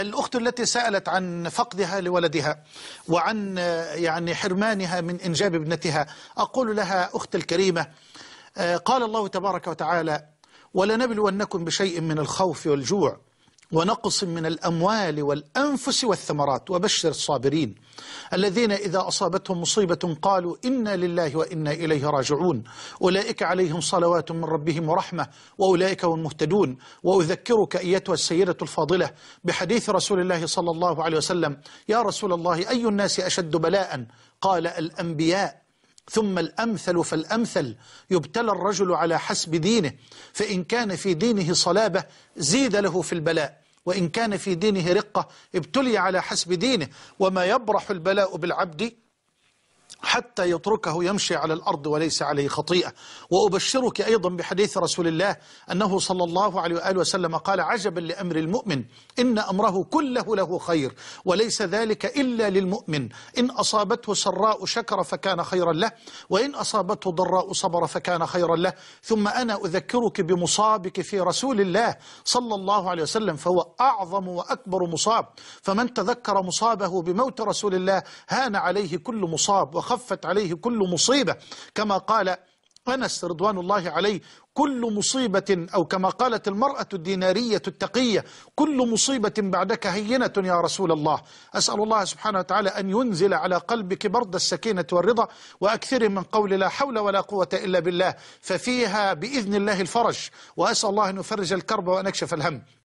الأخت التي سألت عن فقدها لولدها وعن يعني حرمانها من إنجاب ابنتها أقول لها أخت الكريمة آه، قال الله تبارك وتعالى ولنبلونكم بشيء من الخوف والجوع ونقص من الأموال والأنفس والثمرات وبشر الصابرين الذين إذا أصابتهم مصيبة قالوا إنا لله وإنا إليه راجعون أولئك عليهم صلوات من ربهم ورحمة وأولئك هم المهتدون وأذكرك أيتها السيدة الفاضلة بحديث رسول الله صلى الله عليه وسلم يا رسول الله أي الناس أشد بلاء قال الأنبياء ثم الأمثل فالأمثل يبتلى الرجل على حسب دينه فإن كان في دينه صلابة زيد له في البلاء وإن كان في دينه رقة ابتلي على حسب دينه وما يبرح البلاء بالعبد حتى يتركه يمشي على الأرض وليس عليه خطيئة وأبشرك أيضا بحديث رسول الله أنه صلى الله عليه وآله وسلم قال عجبا لأمر المؤمن إن أمره كله له خير وليس ذلك إلا للمؤمن إن أصابته سراء شكر فكان خيرا له وإن أصابته ضراء صبر فكان خيرا له ثم أنا أذكرك بمصابك في رسول الله صلى الله عليه وسلم فهو أعظم وأكبر مصاب فمن تذكر مصابه بموت رسول الله هان عليه كل مصاب وخ خفت عليه كل مصيبة كما قال أنس رضوان الله عليه كل مصيبة أو كما قالت المرأة الدينارية التقية كل مصيبة بعدك هينة يا رسول الله أسأل الله سبحانه وتعالى أن ينزل على قلبك برد السكينة والرضا وأكثر من قول لا حول ولا قوة إلا بالله ففيها بإذن الله الفرج وأسأل الله أن يفرج الكرب وأن يكشف الهم